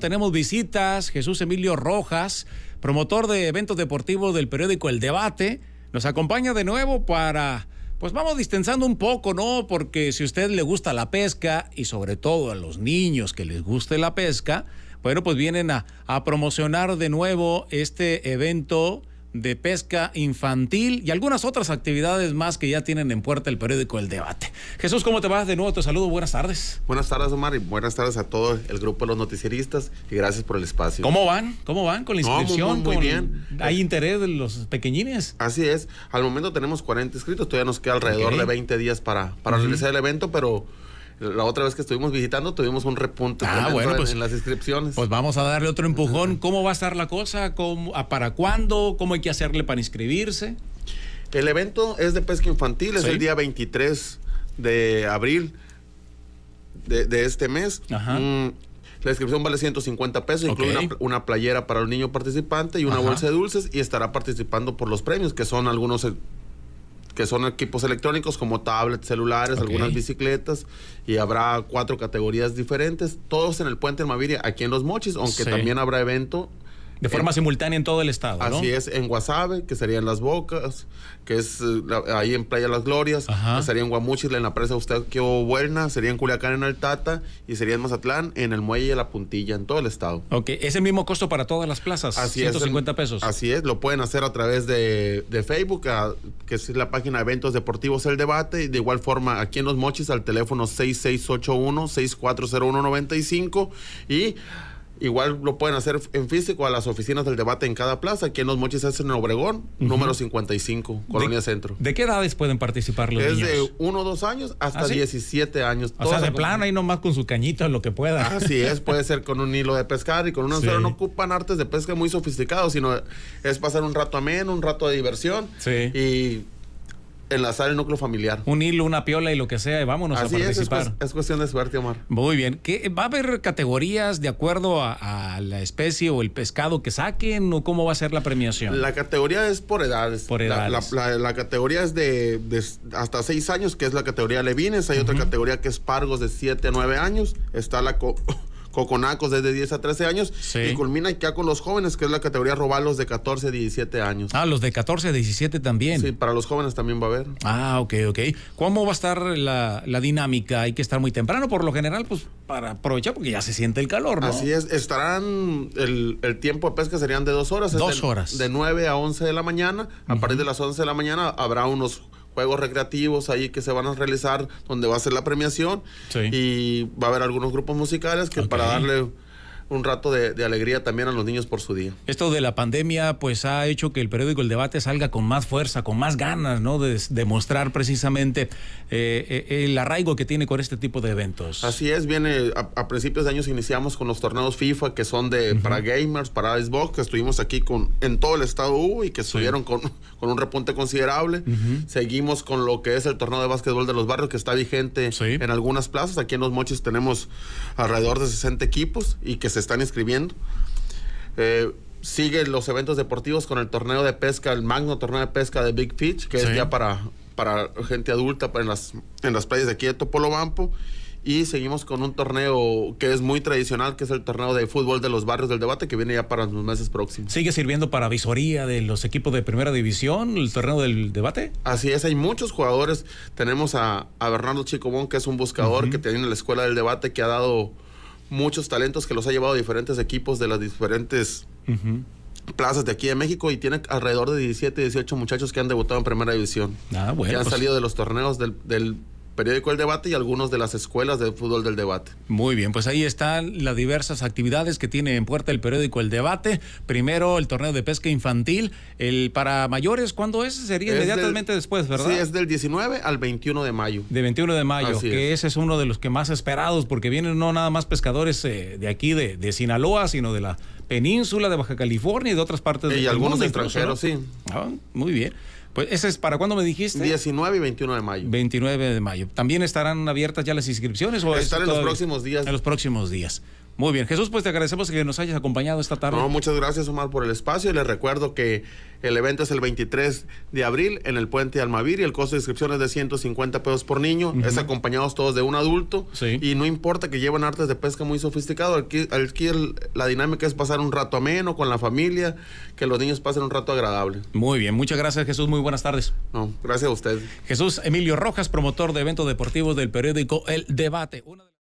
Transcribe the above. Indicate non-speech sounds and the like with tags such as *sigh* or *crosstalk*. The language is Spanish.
Tenemos visitas, Jesús Emilio Rojas, promotor de eventos deportivos del periódico El Debate, nos acompaña de nuevo para, pues vamos distensando un poco, ¿no? Porque si a usted le gusta la pesca y sobre todo a los niños que les guste la pesca, bueno, pues vienen a, a promocionar de nuevo este evento de pesca infantil y algunas otras actividades más que ya tienen en puerta el periódico El Debate. Jesús, ¿cómo te vas? De nuevo te saludo, buenas tardes. Buenas tardes, Omar, y buenas tardes a todo el grupo de los noticieristas y gracias por el espacio. ¿Cómo van? ¿Cómo van con la inscripción? muy, bien. ¿Hay interés de los pequeñines? Así es, al momento tenemos 40 inscritos, todavía nos queda alrededor de 20 días para, para realizar el evento, pero la otra vez que estuvimos visitando tuvimos un repunte ah, bueno, en, las pues, inscripciones. Pues vamos a darle otro empujón. ¿Cómo va a estar la cosa? ¿Para cuándo? ¿Cómo hay que hacerle para inscribirse? El evento es de pesca infantil, es el día 23 de abril de, este mes. Mm, la inscripción vale 150 pesos, incluye una, playera para el niño participante y una bolsa de dulces y estará participando por los premios, que son algunos eh, que son equipos electrónicos como tablets, celulares, algunas bicicletas y habrá cuatro categorías diferentes, todos en el puente de Maviria, aquí en Los Mochis, aunque también habrá evento de forma simultánea en todo el estado. Así es, en Guasave, que sería en Las Bocas, que es eh, ahí en Playa Las Glorias, que sería en la en la presa usted Eustaquio Buena, sería en Culiacán, en Altata, y sería en Mazatlán, en el Muelle de la Puntilla, en todo el estado. Ok, es el mismo costo para todas las plazas, así 150 pesos. Así es, lo pueden hacer a través de, de Facebook, que es la página Eventos Deportivos El Debate, y de igual forma aquí en Los Mochis al teléfono 6681 640195 y Igual lo pueden hacer en físico a las oficinas del debate en cada plaza. Aquí en Los Mochis hacen en Obregón, número 55, Colonia Centro. ¿De qué edades pueden participar los Desde niños? Desde 1 o 2 años hasta 17 ¿Ah, años. O sea, de plano ahí nomás con su cañita, lo que pueda. Así es, puede ser con un hilo de pescar y con un anzuelo. No ocupan artes de pesca muy sofisticados, sino es pasar un rato ameno, un rato de diversión. Sí. Y enlazar el núcleo familiar. Un hilo, una piola y lo que sea, y vámonos a participar. Es, es, cuestión de suerte, Omar. Muy bien. ¿Qué, ¿Va a haber categorías de acuerdo a, la especie o el pescado que saquen o cómo va a ser la premiación? La categoría es por edades. Por edades. La, categoría es de, hasta seis años, que es la categoría Levines. Hay otra categoría que es Pargos de siete a 9 años. Está la coconacos desde 10 a 13 años y culmina ya con los jóvenes, que es la categoría robalos de 14 a 17 años. Ah, los de 14 a 17 también. Sí, para los jóvenes también va a haber. Ah, ok, ok. ¿Cómo va a estar la, dinámica? Hay que estar muy temprano, por lo general, pues para aprovechar, porque ya se siente el calor, ¿no? Así es, estarán, el, el tiempo de pesca serían de dos horas. Dos horas. De 9 a 11 de la mañana. A partir de las 11 de la mañana habrá unos juegos recreativos ahí que se van a realizar donde va a ser la premiación y va a haber algunos grupos musicales que para darle un rato de, alegría también a los niños por su día. Esto de la pandemia pues ha hecho que el periódico El Debate salga con más fuerza, con más ganas, ¿no? De demostrar precisamente eh, eh, el arraigo que tiene con este tipo de eventos. Así es, viene a, principios de años iniciamos con los torneos FIFA que son de para gamers, para Xbox, que estuvimos aquí con en todo el estado U y que estuvieron con, *laughs* con un repunte considerable. Seguimos con lo que es el torneo de básquetbol de los barrios que está vigente en algunas plazas. Aquí en Los Mochis tenemos alrededor de 60 equipos y que se están inscribiendo. Eh, sigue los eventos deportivos con el torneo de pesca, el magno torneo de pesca de Big Fish, que es ya para, para gente adulta en, las, en las playas de aquí de Topolobampo. Y seguimos con un torneo que es muy tradicional, que es el torneo de fútbol de los barrios del debate, que viene ya para los meses próximos. ¿Sigue sirviendo para visoría de los equipos de primera división el torneo del debate? Así es, hay muchos jugadores. Tenemos a, a Bernardo Chicobón, que es un buscador que tiene en la escuela del debate, que ha dado muchos talentos que los ha llevado a diferentes equipos de las diferentes plazas de aquí de México y tiene alrededor de 17, 18 muchachos que han debutado en primera división. Ah, bueno, que han pues. salido de los torneos del periódico El Debate y algunos de las escuelas de fútbol del debate. Muy bien, pues ahí están las diversas actividades que tiene en puerta el periódico El Debate. Primero el torneo de pesca infantil, el para mayores, ¿cuándo es? Sería inmediatamente después, ¿verdad? Sí, es del 19 al 21 de mayo. De 21 de mayo, que ese es uno de los que más esperados porque vienen no nada más pescadores eh, de aquí de, de Sinaloa, sino de la península de Baja California y de otras partes y del mundo. Y algunos extranjeros, sí. Ah, muy bien. Pues ese es para cuándo me dijiste? 19 y 21 de mayo. 29 de mayo. ¿También estarán abiertas ya las inscripciones o estar en los próximos días? En los próximos días. Muy bien, Jesús, pues te agradecemos que nos hayas acompañado esta tarde. No, muchas gracias, Omar, por el espacio. Y les recuerdo que el evento es el 23 de abril en el Puente Almavir y el costo de inscripción es de 150 pesos por niño. Es acompañados todos de un adulto. Y no importa que lleven artes de pesca muy sofisticado. Aquí, la dinámica es pasar un rato ameno con la familia, que los niños pasen un rato agradable. Muy bien, muchas gracias, Jesús. Muy buenas tardes. No, gracias a usted. Jesús Emilio Rojas, promotor de eventos deportivos del periódico El Debate.